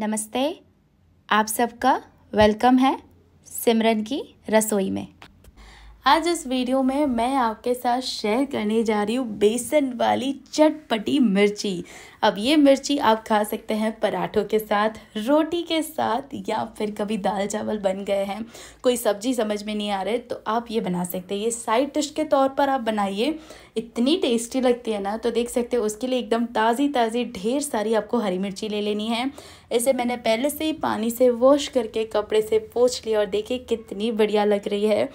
नमस्ते आप सबका वेलकम है सिमरन की रसोई में आज इस वीडियो में मैं आपके साथ शेयर करने जा रही हूँ बेसन वाली चटपटी मिर्ची अब ये मिर्ची आप खा सकते हैं पराठों के साथ रोटी के साथ या फिर कभी दाल चावल बन गए हैं कोई सब्जी समझ में नहीं आ रहे तो आप ये बना सकते हैं ये साइड डिश के तौर पर आप बनाइए इतनी टेस्टी लगती है ना तो देख सकते हो उसके लिए एकदम ताज़ी ताज़ी ढेर सारी आपको हरी मिर्ची ले लेनी है इसे मैंने पहले से ही पानी से वॉश करके कपड़े से पोछ लिया और देखिए कितनी बढ़िया लग रही है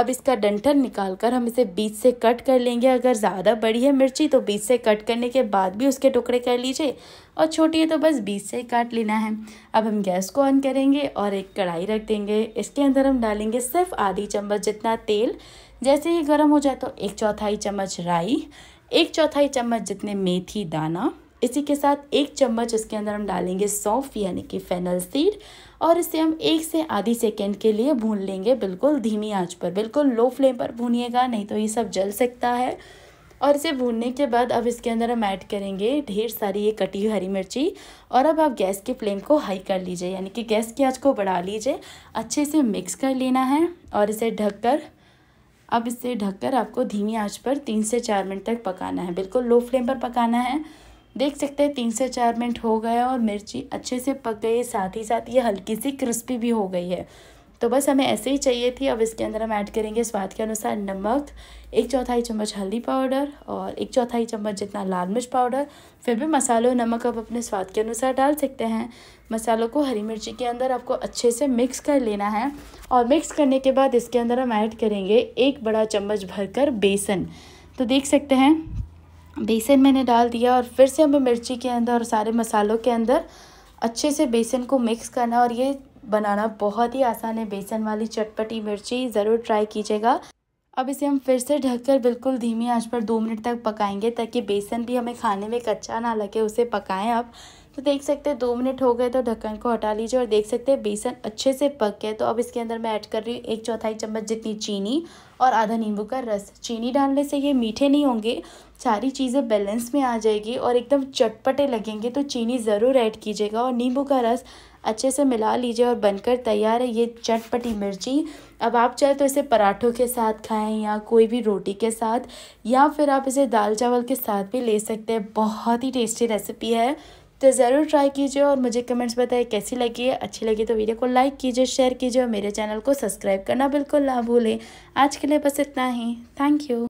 अब इसका इसका डंठल निकाल कर हम इसे बीच से कट कर लेंगे अगर ज़्यादा बड़ी है मिर्ची तो बीच से कट करने के बाद भी उसके टुकड़े कर लीजिए और छोटी है तो बस बीच से काट लेना है अब हम गैस को ऑन करेंगे और एक कढ़ाई रख देंगे इसके अंदर हम डालेंगे सिर्फ आधी चम्मच जितना तेल जैसे ही गर्म हो जाए तो एक चौथाई चम्मच राई एक चौथाई चम्मच जितने मेथी दाना इसी के साथ एक चम्मच इसके अंदर हम डालेंगे सौंफ यानी कि फेनल सीड और इसे हम एक से आधी सेकेंड के लिए भून लेंगे बिल्कुल धीमी आंच पर बिल्कुल लो फ्लेम पर भूनिएगा नहीं तो ये सब जल सकता है और इसे भूनने के बाद अब इसके अंदर हम ऐड करेंगे ढेर सारी ये कटी हुई हरी मिर्ची और अब आप गैस की फ्लेम को हाई कर लीजिए यानी कि गैस की आंच को बढ़ा लीजिए अच्छे से मिक्स कर लेना है और इसे ढककर अब इसे ढककर आपको धीमी आंच पर तीन से चार मिनट तक पकाना है बिल्कुल लो फ्लेम पर पकाना है देख सकते हैं तीन से चार मिनट हो गए और मिर्ची अच्छे से पक गई है साथ ही साथ ये हल्की सी क्रिस्पी भी हो गई है तो बस हमें ऐसे ही चाहिए थी अब इसके अंदर हम ऐड करेंगे स्वाद के अनुसार नमक एक चौथाई चम्मच हल्दी पाउडर और एक चौथाई चम्मच जितना लाल मिर्च पाउडर फिर भी मसालों नमक आप अपने स्वाद के अनुसार डाल सकते हैं मसालों को हरी मिर्ची के अंदर आपको अच्छे से मिक्स कर लेना है और मिक्स करने के बाद इसके अंदर हम ऐड करेंगे एक बड़ा चम्मच भरकर बेसन तो देख सकते हैं बेसन मैंने डाल दिया और फिर से हमें मिर्ची के अंदर और सारे मसालों के अंदर अच्छे से बेसन को मिक्स करना और ये बनाना बहुत ही आसान है बेसन वाली चटपटी मिर्ची ज़रूर ट्राई कीजिएगा अब इसे हम फिर से ढककर बिल्कुल धीमी आंच पर दो मिनट तक पकाएंगे ताकि बेसन भी हमें खाने में कच्चा ना लगे उसे पकाएं अब तो देख सकते हैं दो मिनट हो गए तो ढक्कन को हटा लीजिए और देख सकते हैं बेसन अच्छे से पक गया तो अब इसके अंदर मैं ऐड कर रही हूँ एक चौथाई चम्मच जितनी चीनी और आधा नींबू का रस चीनी डालने से ये मीठे नहीं होंगे सारी चीज़ें बैलेंस में आ जाएगी और एकदम चटपटे लगेंगे तो चीनी ज़रूर ऐड कीजिएगा और नींबू का रस अच्छे से मिला लीजिए और बनकर तैयार है ये चटपटी मिर्ची अब आप चाहे तो इसे पराठों के साथ खाएं या कोई भी रोटी के साथ या फिर आप इसे दाल चावल के साथ भी ले सकते हैं बहुत ही टेस्टी रेसिपी है तो ज़रूर ट्राई कीजिए और मुझे कमेंट्स बताइए कैसी लगी है अच्छी लगी तो वीडियो को लाइक कीजिए शेयर कीजिए और मेरे चैनल को सब्सक्राइब करना बिल्कुल ना भूलें आज के लिए बस इतना ही थैंक यू